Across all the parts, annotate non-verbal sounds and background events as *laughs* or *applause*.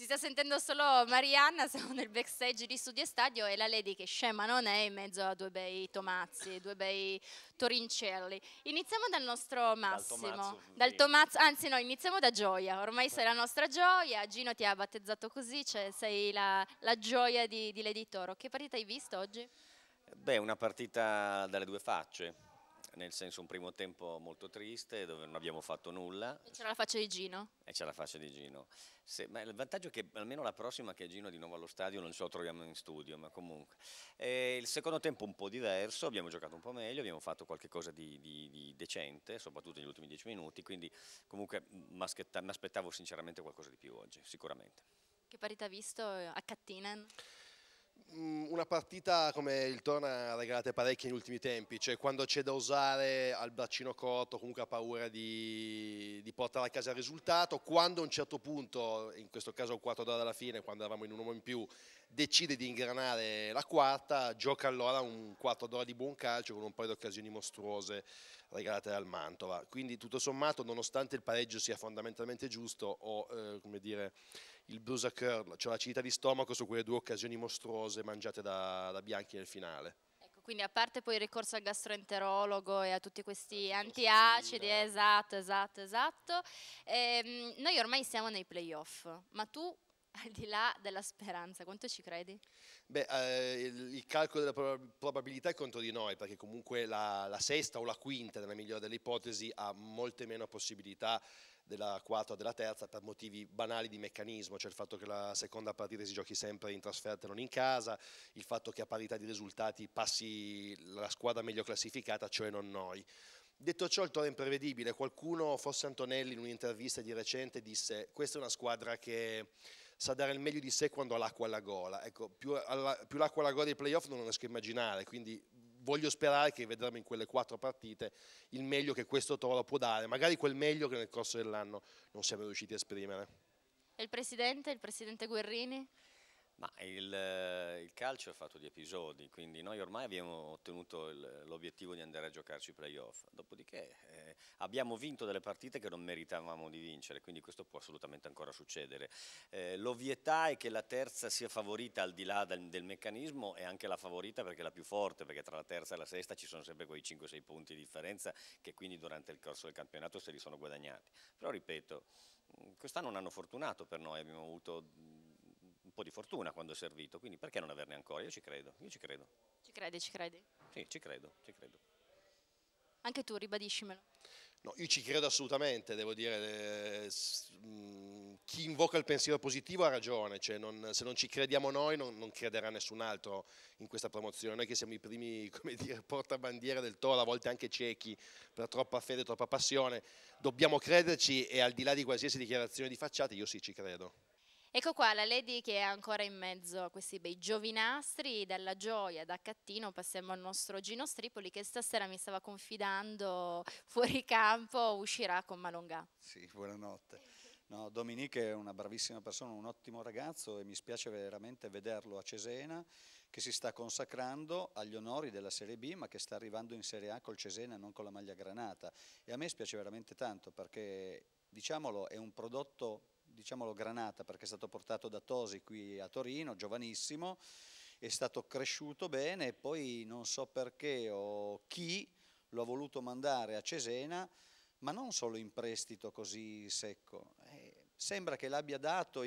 Si sta sentendo solo Marianna, *laughs* siamo nel backstage di Studi e Stadio e la Lady che scema non è in mezzo a due bei Tomazzi, due bei Torincelli. Iniziamo dal nostro Massimo, dal Tomazzo, dal Tomazzo anzi no, iniziamo da Gioia, ormai sei la nostra Gioia, Gino ti ha battezzato così, cioè sei la, la Gioia di, di Lady Toro. Che partita hai visto oggi? Beh, una partita dalle due facce, nel senso un primo tempo molto triste dove non abbiamo fatto nulla. E c'era la faccia di Gino. E c'è la faccia di Gino. Se, il vantaggio è che almeno la prossima che è Gino di nuovo allo stadio non ce lo troviamo in studio, ma comunque. E il secondo tempo un po' diverso, abbiamo giocato un po' meglio, abbiamo fatto qualcosa di, di, di, decente, soprattutto negli ultimi dieci minuti, quindi comunque mi aspettavo sinceramente qualcosa di più oggi, sicuramente. Che parità visto eh, a Cattinen? Mm, una partita come il Torna ha regalato parecchie negli ultimi tempi, cioè quando c'è da osare al braccino corto comunque ha paura di, di, portare a casa il risultato, quando a un certo punto, in questo caso il quarto d'ora dalla fine, quando eravamo in un uomo in più, decide di ingranare la quarta, gioca allora un quarto d'ora di buon calcio con un paio di occasioni mostruose regalate dal Mantova. Quindi tutto sommato, nonostante il pareggio sia fondamentalmente giusto, ho eh, come dire, il Bruce a curl, cioè la acidità di stomaco su quelle due occasioni mostruose mangiate da, da Bianchi nel finale. Ecco, quindi a parte poi il ricorso al gastroenterologo e a tutti questi antiacidi, esatto, esatto, esatto, ehm, noi ormai siamo nei playoff, ma tu al di là della speranza, quanto ci credi? Beh, eh, il, il calcolo della prob- probabilità è contro di noi, perché comunque la, la sesta o la quinta, nella migliore delle ipotesi, ha molte meno possibilità della quarta o della terza per motivi banali di meccanismo, cioè il fatto che la seconda partita si giochi sempre in trasferta e non in casa, il fatto che a parità di risultati passi la squadra meglio classificata, cioè non noi. Detto ciò, il Toro è imprevedibile. Qualcuno, forse Antonelli, in un'intervista di recente disse questa è una squadra che sa dare il meglio di sé quando ha l'acqua alla gola. Ecco, più, alla, più l'acqua alla gola dei playoff non lo riesco a immaginare, quindi voglio sperare che vedremo in quelle quattro partite il meglio che questo toro può dare, magari quel meglio che nel corso dell'anno non siamo riusciti a esprimere. E il Presidente, il Presidente Guerrini? Ma il, eh, il, calcio è fatto di episodi, quindi noi ormai abbiamo ottenuto l'obiettivo di andare a giocarci i playoff, dopodiché eh, abbiamo vinto delle partite che non meritavamo di vincere, quindi questo può assolutamente ancora succedere. Eh, l'ovvietà è che la terza sia favorita al di là del, del, meccanismo e anche la favorita perché è la più forte, perché tra la terza e la sesta ci sono sempre quei 5-6 punti di differenza che quindi durante il corso del campionato se li sono guadagnati. Però ripeto, quest'anno un anno fortunato per noi, abbiamo avuto un po' di fortuna quando è servito, quindi perché non averne ancora? Io ci credo, io ci credo. Ci credi, ci credi? Sì, ci credo, ci credo. Anche tu, ribadiscimelo. No, io ci credo assolutamente, devo dire, eh, chi invoca il pensiero positivo ha ragione, cioè non, se non ci crediamo noi non, non, crederà nessun altro in questa promozione, noi che siamo i primi *laughs* come dire, portabandiera del toro, a volte anche ciechi per troppa fede, troppa passione, dobbiamo crederci e al di là di qualsiasi dichiarazione di facciata io sì ci credo. Ecco qua la Lady che è ancora in mezzo a questi bei giovinastri, dalla gioia da Cattino passiamo al nostro Gino Stripoli che stasera mi stava confidando fuori campo uscirà con Malonga. Sì, buonanotte. No, Dominique è una bravissima persona, un ottimo ragazzo e mi spiace veramente vederlo a Cesena che si sta consacrando agli onori della Serie B ma che sta arrivando in Serie A col Cesena e non con la maglia granata e a me spiace veramente tanto perché diciamolo è un prodotto diciamolo granata perché è stato portato da Tosi qui a Torino, giovanissimo, è stato cresciuto bene e poi non so perché o chi lo ha voluto mandare a Cesena, ma non solo in prestito così secco. Eh, sembra che l'abbia dato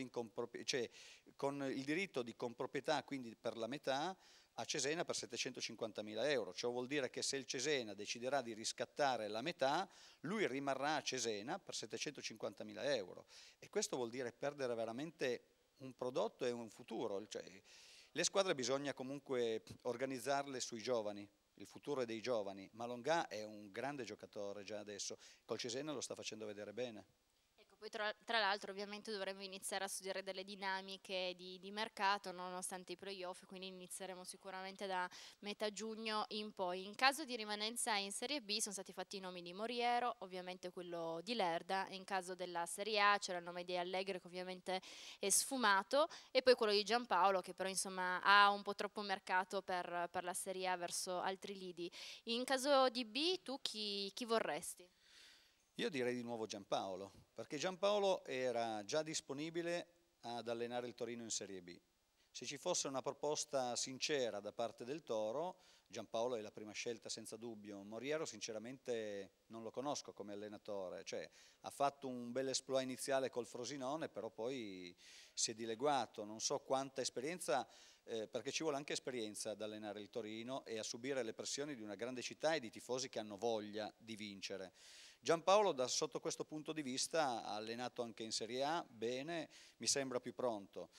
cioè, con il diritto di comproprietà, quindi per la metà, a Cesena per 750.000 euro. Ciò vuol dire che se il Cesena deciderà di riscattare la metà, lui rimarrà a Cesena per 750.000 euro. E questo vuol dire perdere veramente un prodotto e un futuro. Cioè, le squadre bisogna comunque organizzarle sui giovani, il futuro è dei giovani. Malonga è un grande giocatore già adesso, col Cesena lo sta facendo vedere bene. Poi tra, tra l'altro ovviamente dovremmo iniziare a studiare delle dinamiche di, di mercato nonostante i playoff, quindi inizieremo sicuramente da metà giugno in poi. In caso di rimanenza in Serie B sono stati fatti i nomi di Moriero, ovviamente quello di Lerda, in caso della Serie A c'era il nome di Allegri che ovviamente è sfumato e poi quello di Giampaolo che però insomma ha un po' troppo mercato per, per la Serie A verso altri lidi. In caso di B tu chi, chi vorresti? Io direi di nuovo Giampaolo perché Giampaolo era già disponibile ad allenare il Torino in Serie B. Se ci fosse una proposta sincera da parte del Toro, Giampaolo è la prima scelta senza dubbio. Moriero sinceramente non lo conosco come allenatore, cioè, ha fatto un bel esploit iniziale col Frosinone, però poi si è dileguato, non so quanta esperienza, eh, perché ci vuole anche esperienza ad allenare il Torino e a subire le pressioni di una grande città e di tifosi che hanno voglia di vincere. Giampaolo da, sotto questo punto di vista ha allenato anche in Serie A, bene, mi sembra più pronto.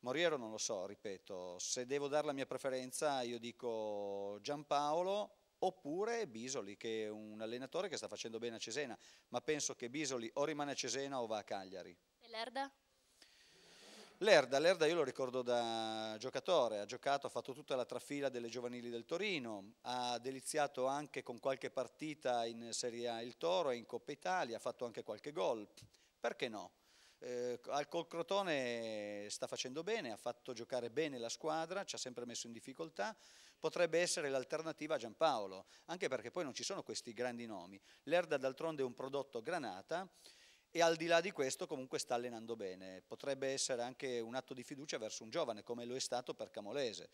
Moriero non lo so, ripeto, se devo dare la mia preferenza io dico Giampaolo oppure Bisoli che è un allenatore che sta facendo bene a Cesena, ma penso che Bisoli o rimane a Cesena o va a Cagliari. E Lerda? Lerda, Lerda io lo ricordo da giocatore, ha giocato, ha fatto tutta la trafila delle giovanili del Torino, ha deliziato anche con qualche partita in Serie A il Toro e in Coppa Italia, ha fatto anche qualche gol, perché no? Eh, al Colcrotone sta facendo bene, ha fatto giocare bene la squadra, ci ha sempre messo in difficoltà, potrebbe essere l'alternativa a Giampaolo, anche perché poi non ci sono questi grandi nomi. Lerda d'altronde è un prodotto granata, e al di là di questo comunque sta allenando bene. Potrebbe essere anche un atto di fiducia verso un giovane, come lo è stato per Camolese.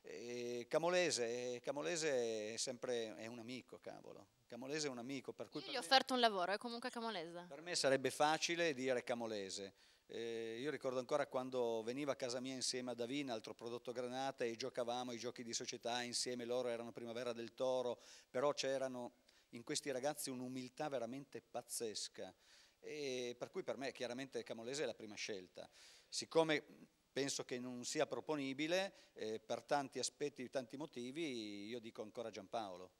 E Camolese, Camolese è sempre è un amico, cavolo. Camolese è un amico. Per cui io gli ho offerto un lavoro, è comunque Camolese. Per me sarebbe facile dire Camolese. Eh, io ricordo ancora quando veniva a casa mia insieme a Davina, altro prodotto Granata, e giocavamo i giochi di società insieme, loro erano Primavera del Toro, però c'erano in questi ragazzi un'umiltà veramente pazzesca e per cui per me chiaramente Camolese è la prima scelta. Siccome penso che non sia proponibile, eh, per tanti aspetti, e tanti motivi, io dico ancora Giampaolo.